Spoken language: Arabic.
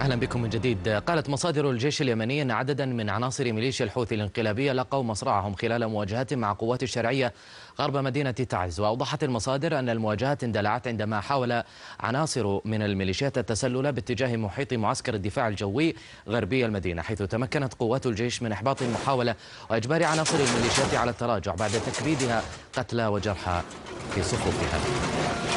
اهلا بكم من جديد قالت مصادر الجيش اليمني ان عددا من عناصر ميليشيا الحوثي الانقلابيه لقوا مصرعهم خلال مواجهات مع قوات الشرعيه غرب مدينه تعز واوضحت المصادر ان المواجهات اندلعت عندما حاول عناصر من الميليشيات التسلل باتجاه محيط معسكر الدفاع الجوي غربي المدينه حيث تمكنت قوات الجيش من احباط المحاوله واجبار عناصر الميليشيات على التراجع بعد تكبيدها قتلى وجرحى في صفوفها